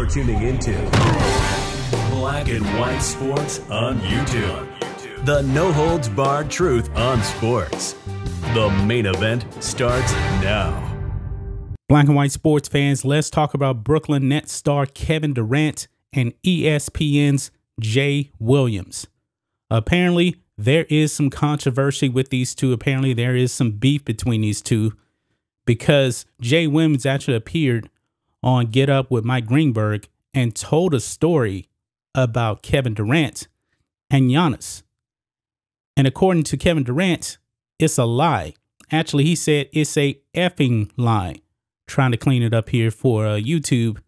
You're tuning into Black and White Sports on YouTube. The no holds barred truth on sports. The main event starts now. Black and White Sports fans, let's talk about Brooklyn Nets star Kevin Durant and ESPN's Jay Williams. Apparently, there is some controversy with these two. Apparently, there is some beef between these two because Jay Williams actually appeared on Get Up with Mike Greenberg and told a story about Kevin Durant and Giannis. And according to Kevin Durant, it's a lie. Actually, he said it's a effing lie. Trying to clean it up here for uh, YouTube.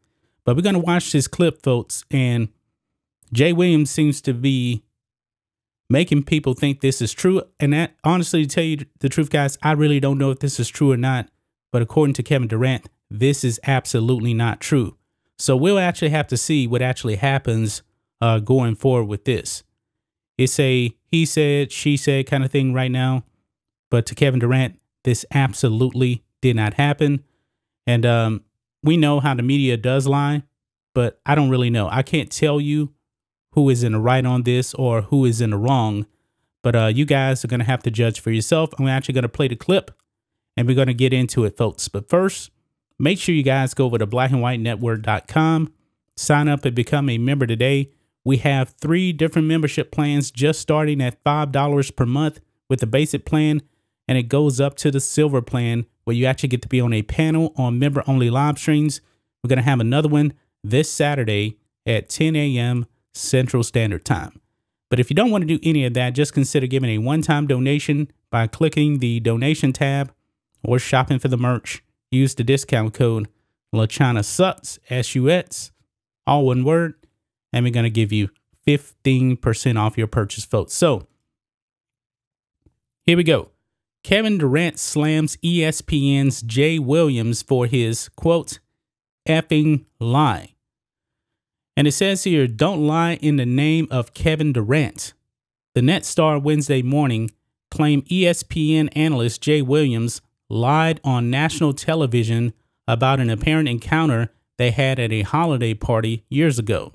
But we're going to watch this clip, folks. And Jay Williams seems to be making people think this is true. And that, honestly, to tell you the truth, guys, I really don't know if this is true or not. But according to Kevin Durant, this is absolutely not true. So we'll actually have to see what actually happens uh, going forward with this. It's a he said, she said kind of thing right now. But to Kevin Durant, this absolutely did not happen. And um, we know how the media does lie, but I don't really know. I can't tell you who is in the right on this or who is in the wrong. But uh, you guys are going to have to judge for yourself. I'm actually going to play the clip and we're going to get into it, folks. But first, Make sure you guys go over to blackandwhitenetwork.com, sign up and become a member today. We have three different membership plans just starting at $5 per month with the basic plan, and it goes up to the silver plan where you actually get to be on a panel on member only live streams. We're going to have another one this Saturday at 10 a.m. Central Standard Time. But if you don't want to do any of that, just consider giving a one time donation by clicking the donation tab or shopping for the merch Use the discount code Lachana Suts, S U S, all one word, and we're going to give you 15% off your purchase vote. So here we go. Kevin Durant slams ESPN's Jay Williams for his quote, effing lie. And it says here, don't lie in the name of Kevin Durant. The Nets star Wednesday morning claimed ESPN analyst Jay Williams lied on national television about an apparent encounter they had at a holiday party years ago.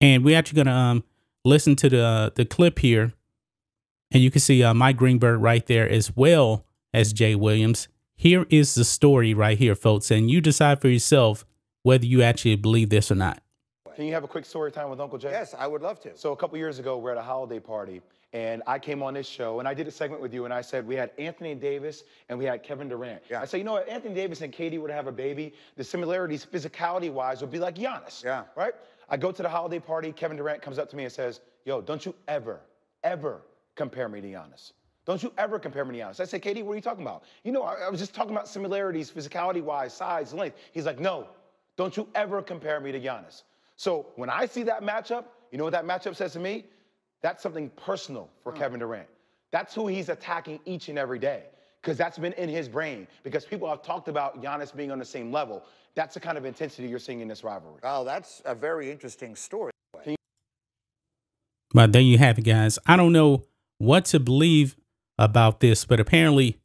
And we're actually going to um, listen to the, uh, the clip here. And you can see uh, Mike Greenberg right there as well as Jay Williams. Here is the story right here, folks. And you decide for yourself whether you actually believe this or not. Can you have a quick story time with Uncle Jay? Yes, I would love to. So a couple years ago, we're at a holiday party, and I came on this show, and I did a segment with you, and I said we had Anthony Davis and we had Kevin Durant. Yeah. I said, you know what, Anthony Davis and Katie would have a baby. The similarities, physicality-wise, would be like Giannis. Yeah. Right? I go to the holiday party, Kevin Durant comes up to me and says, yo, don't you ever, ever compare me to Giannis. Don't you ever compare me to Giannis. I said, Katie, what are you talking about? You know, I, I was just talking about similarities, physicality-wise, size, length. He's like, no, don't you ever compare me to Giannis. So when I see that matchup, you know what that matchup says to me? That's something personal for mm. Kevin Durant. That's who he's attacking each and every day because that's been in his brain. Because people have talked about Giannis being on the same level. That's the kind of intensity you're seeing in this rivalry. Oh, that's a very interesting story. But there you have it, guys. I don't know what to believe about this, but apparently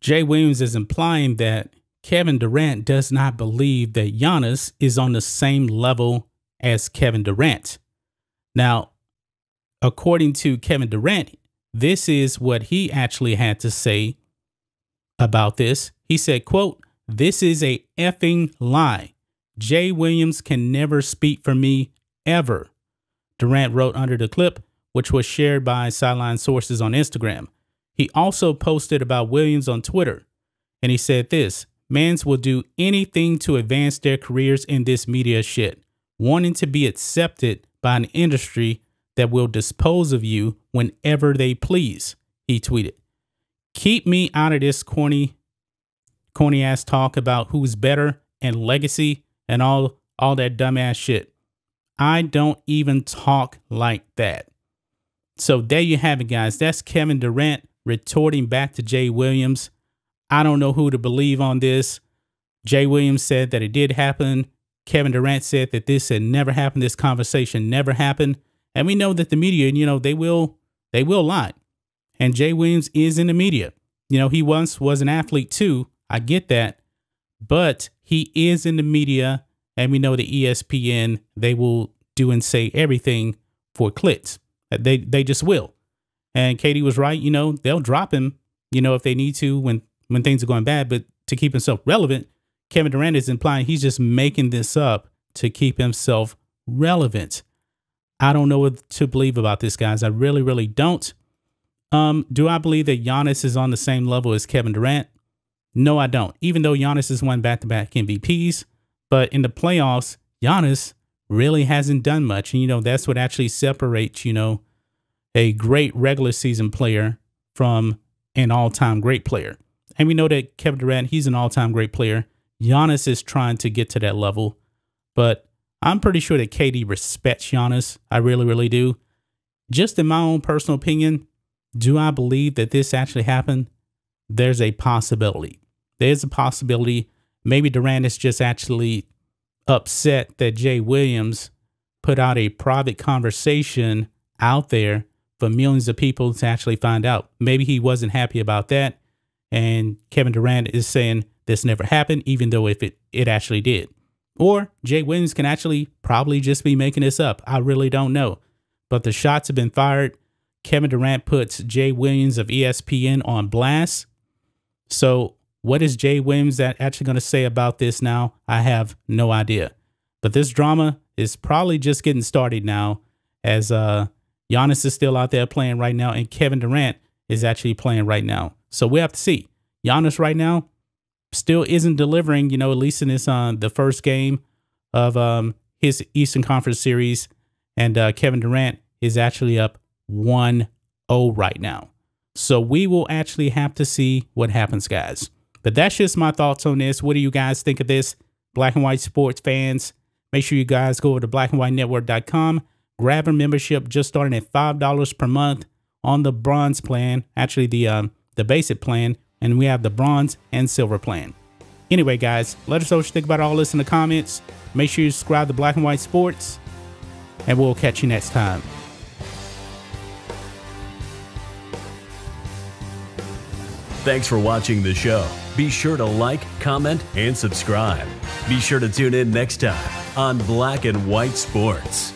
Jay Williams is implying that Kevin Durant does not believe that Giannis is on the same level as Kevin Durant. Now, according to Kevin Durant, this is what he actually had to say about this. He said, quote, this is a effing lie. Jay Williams can never speak for me ever. Durant wrote under the clip, which was shared by sideline sources on Instagram. He also posted about Williams on Twitter. And he said this mans will do anything to advance their careers in this media shit, wanting to be accepted by an industry that will dispose of you whenever they please, he tweeted. Keep me out of this corny, corny ass talk about who's better and legacy and all, all that dumbass shit. I don't even talk like that. So there you have it, guys. That's Kevin Durant retorting back to Jay Williams I don't know who to believe on this. Jay Williams said that it did happen. Kevin Durant said that this had never happened. This conversation never happened. And we know that the media, you know, they will they will lie. And Jay Williams is in the media. You know, he once was an athlete too. I get that. But he is in the media and we know the ESPN, they will do and say everything for clits. Uh, they they just will. And Katie was right, you know, they'll drop him, you know, if they need to when when things are going bad, but to keep himself relevant, Kevin Durant is implying he's just making this up to keep himself relevant. I don't know what to believe about this, guys. I really, really don't. Um, do I believe that Giannis is on the same level as Kevin Durant? No, I don't. Even though Giannis has won back-to-back MVPs, but in the playoffs, Giannis really hasn't done much. And you know, that's what actually separates, you know, a great regular season player from an all-time great player. And we know that Kevin Durant, he's an all time great player. Giannis is trying to get to that level, but I'm pretty sure that KD respects Giannis. I really, really do. Just in my own personal opinion, do I believe that this actually happened? There's a possibility. There's a possibility. Maybe Durant is just actually upset that Jay Williams put out a private conversation out there for millions of people to actually find out. Maybe he wasn't happy about that and Kevin Durant is saying this never happened, even though if it, it actually did. Or Jay Williams can actually probably just be making this up. I really don't know. But the shots have been fired. Kevin Durant puts Jay Williams of ESPN on blast. So what is Jay Williams actually going to say about this now? I have no idea. But this drama is probably just getting started now as uh, Giannis is still out there playing right now and Kevin Durant is actually playing right now. So we have to see. Giannis right now still isn't delivering, you know, at least in this uh, the first game of um, his Eastern Conference series. And uh, Kevin Durant is actually up 1 0 right now. So we will actually have to see what happens, guys. But that's just my thoughts on this. What do you guys think of this, black and white sports fans? Make sure you guys go over to blackandwhitenetwork.com, grab a membership just starting at $5 per month on the bronze plan, actually the um, the basic plan, and we have the bronze and silver plan. Anyway, guys, let us know what you think about all this in the comments. Make sure you subscribe to Black and White Sports, and we'll catch you next time. Thanks for watching the show. Be sure to like, comment, and subscribe. Be sure to tune in next time on Black and White Sports.